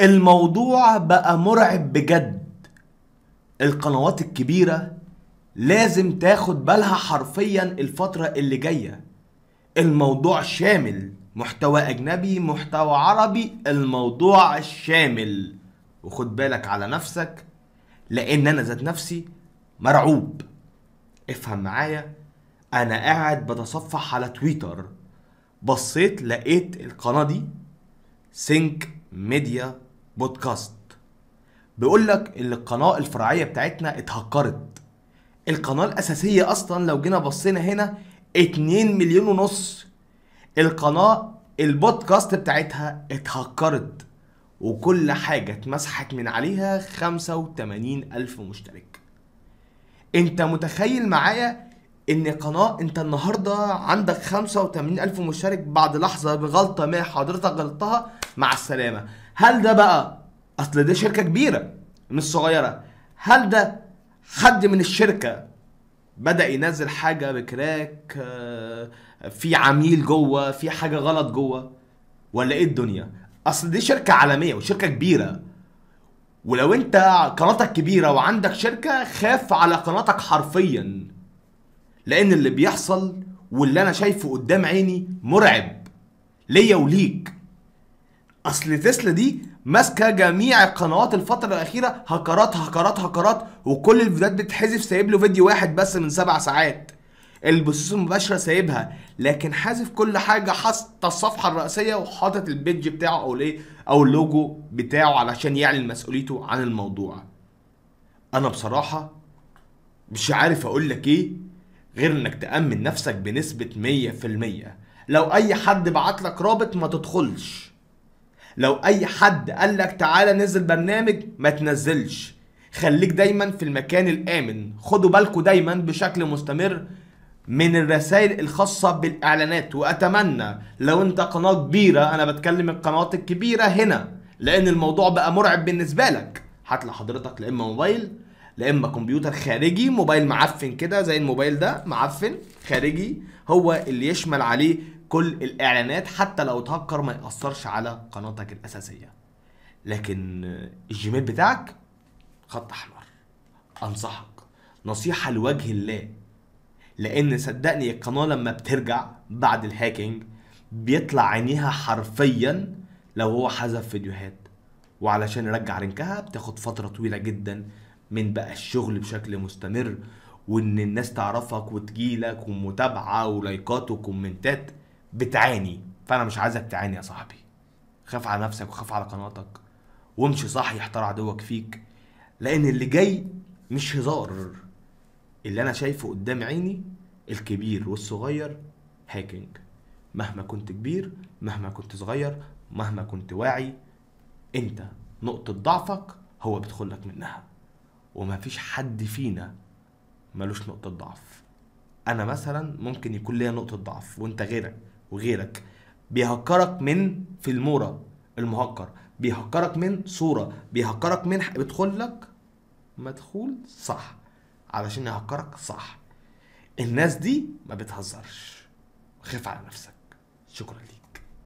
الموضوع بقى مرعب بجد القنوات الكبيرة لازم تاخد بالها حرفيا الفترة اللي جاية الموضوع شامل محتوى أجنبي محتوى عربي الموضوع الشامل وخد بالك على نفسك لأن أنا ذات نفسي مرعوب افهم معايا أنا قاعد بتصفح على تويتر بصيت لقيت القناة دي سينك ميديا بودكاست بيقول لك ان القناه الفرعيه بتاعتنا اتهكرت القناه الاساسيه اصلا لو جينا بصينا هنا 2 مليون ونص القناه البودكاست بتاعتها اتهكرت وكل حاجة اتمسحت من عليها 85 ألف مشترك انت متخيل معايا ان قناة انت النهاردة عندك 85 ألف مشترك بعد لحظة بغلطة ما حضرتك غلطتها مع السلامة هل ده بقى اصل ده شركه كبيره مش صغيره هل ده حد من الشركه بدا ينزل حاجه بكراك آه، في عميل جوه في حاجه غلط جوه ولا ايه الدنيا اصل دي شركه عالميه وشركه كبيره ولو انت قناتك كبيره وعندك شركه خاف على قناتك حرفيا لان اللي بيحصل واللي انا شايفه قدام عيني مرعب ليا وليك اصل تسلا دي ماسكه جميع القنوات الفتره الاخيره هكرات هكرات هكرات وكل الفيديوهات بتحذف سايب له فيديو واحد بس من سبع ساعات البثوث المباشره سايبها لكن حذف كل حاجه حاطط الصفحه الرئيسيه وحاطط البيدج بتاعه او الايه او اللوجو بتاعه علشان يعلن مسؤوليته عن الموضوع انا بصراحه مش عارف اقول لك ايه غير انك تامن نفسك بنسبه 100% لو اي حد بعت لك رابط ما تدخلش لو اي حد قال لك تعالى نزل برنامج ما تنزلش خليك دايما في المكان الامن خدوا بالكم دايما بشكل مستمر من الرسائل الخاصة بالإعلانات وأتمنى لو أنت قناة كبيرة أنا بتكلم القنوات الكبيرة هنا لأن الموضوع بقى مرعب بالنسبة لك هات لحضرتك لا إما موبايل لا إما كمبيوتر خارجي موبايل معفن كده زي الموبايل ده معفن خارجي هو اللي يشمل عليه كل الاعلانات حتى لو اتهكر ما ياثرش على قناتك الاساسيه لكن الجيميل بتاعك خط احمر انصحك نصيحه لوجه الله لان صدقني القناه لما بترجع بعد الهاكينج بيطلع عينيها حرفيا لو هو حذف فيديوهات وعلشان يرجع رنكها بتاخد فتره طويله جدا من بقى الشغل بشكل مستمر وان الناس تعرفك وتجيلك ومتابعه ولايكات وكومنتات بتعاني فانا مش عايزك تعاني يا صاحبي خاف على نفسك وخاف على قناتك وامشي صح يحترع عدوك فيك لان اللي جاي مش هزار اللي انا شايفه قدام عيني الكبير والصغير هاكينج مهما كنت كبير مهما كنت صغير مهما كنت واعي انت نقطة ضعفك هو بيدخلك منها ومفيش حد فينا ملوش نقطة ضعف انا مثلا ممكن يكون ليا نقطة ضعف وانت غيرك وغيرك بيهكرك من فيلمورا المهكر بيهكرك من صورة بيهكرك من بيدخل لك مدخول صح علشان يهكرك صح الناس دي ما بتهزرش خف على نفسك شكرا ليك